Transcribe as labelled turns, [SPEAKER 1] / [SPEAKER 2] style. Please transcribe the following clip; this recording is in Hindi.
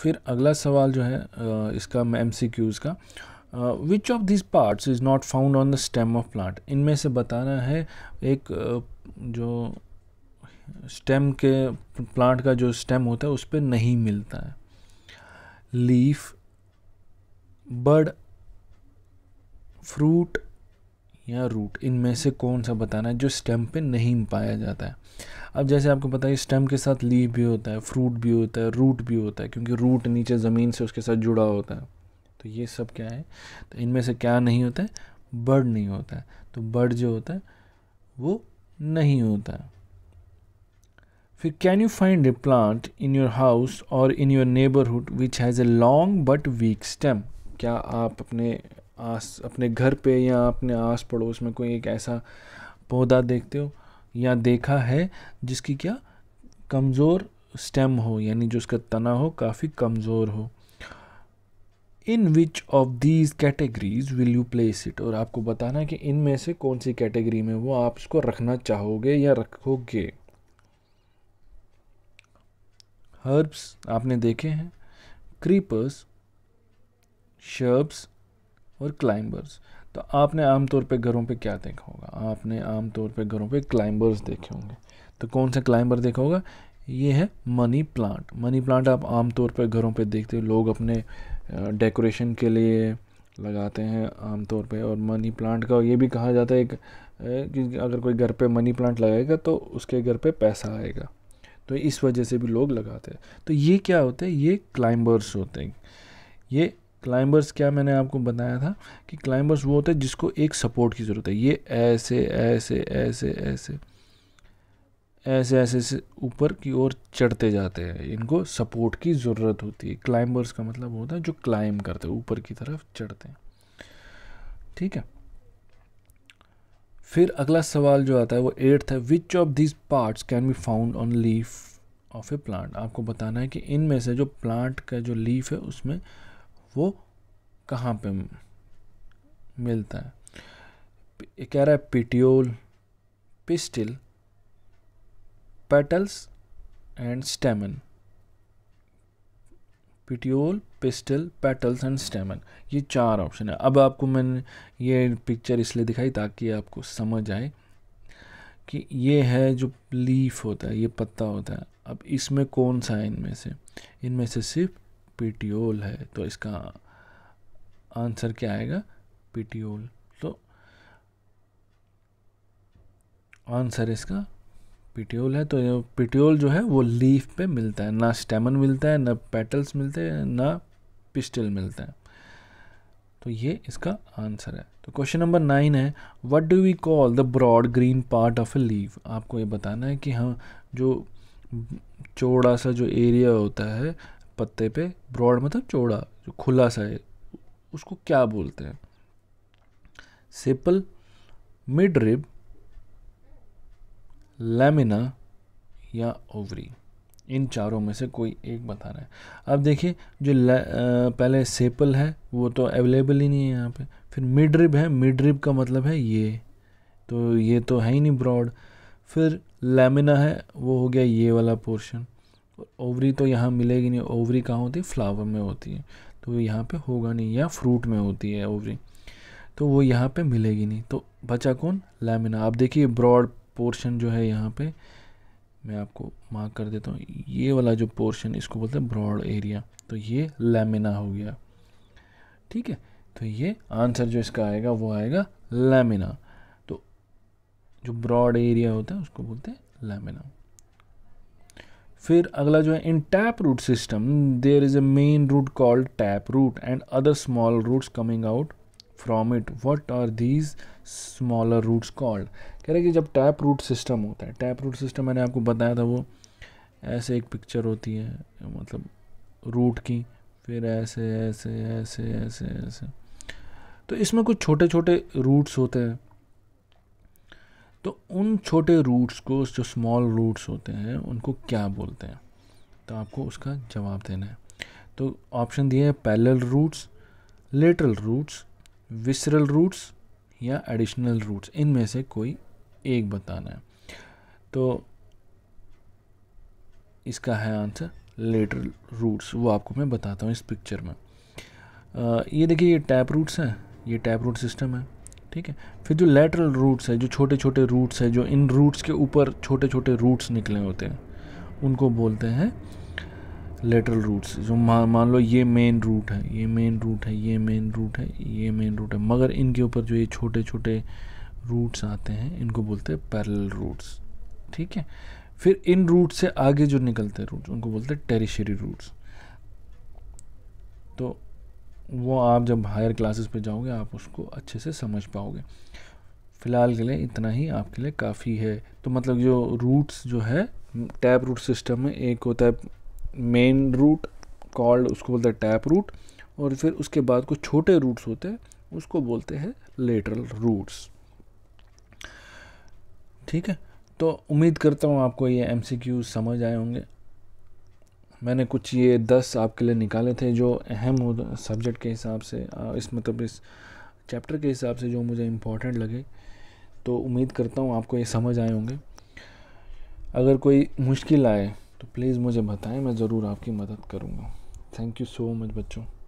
[SPEAKER 1] फिर अगला सवाल जो है इसका एम सी क्यूज़ का which of this parts is not found on the stem of plant इनमें से बताना है एक जो स्टेम के प्लांट का जो स्टेम होता है उस पर नहीं मिलता है लीफ बर्ड फ्रूट या रूट इनमें से कौन सा बताना है जो स्टेम पे नहीं पाया जाता है अब जैसे आपको पता है स्टेम के साथ लीव भी होता है फ्रूट भी होता है रूट भी होता है क्योंकि रूट नीचे ज़मीन से उसके साथ जुड़ा होता है तो ये सब क्या है तो इनमें से क्या नहीं होता है बर्ड नहीं होता है तो बर्ड जो होता है वो नहीं होता है फिर can you find a plant in your house और in your neighbourhood which has a long but weak stem क्या आप अपने आस अपने घर पे या अपने आस पड़ोस में कोई एक ऐसा पौधा देखते हो या देखा है जिसकी क्या कमज़ोर स्टेम हो यानी जो उसका तना हो काफ़ी कमज़ोर हो in which of these categories will you place it और आपको बताना कि इनमें से कौन सी कैटेगरी में वो आप इसको रखना चाहोगे या रखोगे हर्ब्स आपने देखे हैं क्रीपर्स शर्ब्स और क्लाइंबर्स तो आपने आमतौर पे घरों पे क्या देखा होगा आपने तौर पे घरों पे क्लाइंबर्स देखे होंगे तो कौन सा क्लाइंबर देखा होगा ये है मनी प्लांट मनी प्लांट आप आमतौर पर घरों पे देखते हो लोग अपने डेकोरेशन के लिए लगाते हैं आमतौर पे और मनी प्लांट का ये भी कहा जाता है एक कि अगर कोई घर पे मनी प्लांट लगाएगा तो उसके घर पे पैसा आएगा तो इस वजह से भी लोग लगाते हैं तो ये क्या होते हैं ये क्लाइंबर्स होते हैं ये क्लाइंबर्स क्या मैंने आपको बताया था कि क्लाइंबर्स वो होते हैं जिसको एक सपोर्ट की ज़रूरत है ये ऐसे ऐसे ऐसे ऐसे ऐसे ऐसे ऐसे ऊपर की ओर चढ़ते जाते हैं इनको सपोर्ट की ज़रूरत होती है क्लाइंबर्स का मतलब होता है जो क्लाइंब करते हैं ऊपर की तरफ चढ़ते हैं ठीक है फिर अगला सवाल जो आता है वो एट्थ है which of this parts can be found on leaf of a plant आपको बताना है कि इनमें से जो प्लांट का जो लीफ है उसमें वो कहाँ पे मिलता है कह रहा है petiole pistil petals and stamen petiole pistil petals and stamen ये चार ऑप्शन है अब आपको मैंने ये पिक्चर इसलिए दिखाई ताकि आपको समझ आए कि ये है जो लीफ होता है ये पत्ता होता है अब इसमें कौन सा है इनमें से इनमें से सिर्फ पीटीओल है तो इसका आंसर क्या आएगा पीटीओल तो आंसर इसका पीटीओल है तो पीटीओल जो है वो लीफ पे मिलता है ना स्टेमन मिलता है ना पेटल्स मिलते हैं ना पिस्टल मिलता है तो ये इसका आंसर है तो क्वेश्चन नंबर नाइन है what do we call the broad green part of a leaf आपको ये बताना है कि हम हाँ, जो चौड़ा सा जो एरिया होता है पत्ते पे ब्रॉड मतलब चौड़ा जो खुला सा है उसको क्या बोलते हैं सेपल मिड रिब लेमिना या ओवरी इन चारों में से कोई एक बताना है अब देखिए जो आ, पहले सेपल है वो तो अवेलेबल ही नहीं है यहाँ पे फिर मिड रिब है मिड रिब का मतलब है ये तो ये तो है ही नहीं ब्रॉड फिर लेमिना है वो हो गया ये वाला पोर्शन ओवरी तो यहाँ मिलेगी नहीं ओवरी कहाँ होती है फ्लावर में होती है तो वो यहाँ पे होगा नहीं या फ्रूट में होती है ओवरी तो वो यहाँ पे मिलेगी नहीं तो बचा कौन लैमिना आप देखिए ब्रॉड पोर्शन जो है यहाँ पे मैं आपको मार्क कर देता हूँ ये वाला जो पोर्शन इसको बोलते हैं ब्रॉड एरिया तो ये लैमिना हो गया ठीक है तो ये आंसर जो इसका आएगा वो आएगा लैमिना तो जो ब्रॉड एरिया होता है उसको बोलते हैं लैमिना फिर अगला जो है in tap root system there is a main root called tap root and other small roots coming out from it what are these smaller roots called कह रहे कि जब टैप रूट सिस्टम होता है टैप रूट सिस्टम मैंने आपको बताया था वो ऐसे एक पिक्चर होती है मतलब रूट की फिर ऐसे ऐसे ऐसे ऐसे ऐसे तो इसमें कुछ छोटे छोटे रूट्स होते हैं तो उन छोटे रूट्स को जो स्मॉल रूट्स होते हैं उनको क्या बोलते हैं तो आपको उसका जवाब देना है तो ऑप्शन दिए हैं parallel roots lateral roots visceral roots या एडिशनल रूट्स इनमें से कोई एक बताना है तो इसका है आंसर लेटरल रूट्स वो आपको मैं बताता हूँ इस पिक्चर में आ, ये देखिए ये टैप रूट्स हैं ये टैप रूट सिस्टम है ठीक है फिर जो लेटरल रूट्स है जो छोटे छोटे रूट्स है जो इन रूट्स के ऊपर छोटे छोटे रूट्स निकले होते हैं उनको बोलते हैं लेटरल रूट्स जो मान मान लो ये मेन रूट है ये मेन रूट है ये मेन रूट है ये मेन रूट है मगर इनके ऊपर जो ये छोटे छोटे रूट्स आते हैं इनको बोलते हैं पैरल रूट्स ठीक है फिर इन रूट से आगे जो निकलते हैं रूट्स उनको बोलते हैं टेरिशरी रूट्स तो वो आप जब हायर क्लासेस पे जाओगे आप उसको अच्छे से समझ पाओगे फ़िलहाल के लिए इतना ही आपके लिए काफ़ी है तो मतलब जो रूट्स जो है टैप रूट सिस्टम में एक होता है मेन रूट कॉल्ड उसको बोलते हैं टैप रूट और फिर उसके बाद कुछ छोटे रूट्स होते हैं उसको बोलते हैं लेटरल रूट्स ठीक है तो उम्मीद करता हूँ आपको ये एम समझ आए होंगे मैंने कुछ ये दस आपके लिए निकाले थे जो अहम हो सब्जेक्ट के हिसाब से इस मतलब इस चैप्टर के हिसाब से जो मुझे इम्पोर्टेंट लगे तो उम्मीद करता हूँ आपको ये समझ आए होंगे अगर कोई मुश्किल आए तो प्लीज़ मुझे बताएं मैं ज़रूर आपकी मदद करूँगा थैंक यू सो मच बच्चों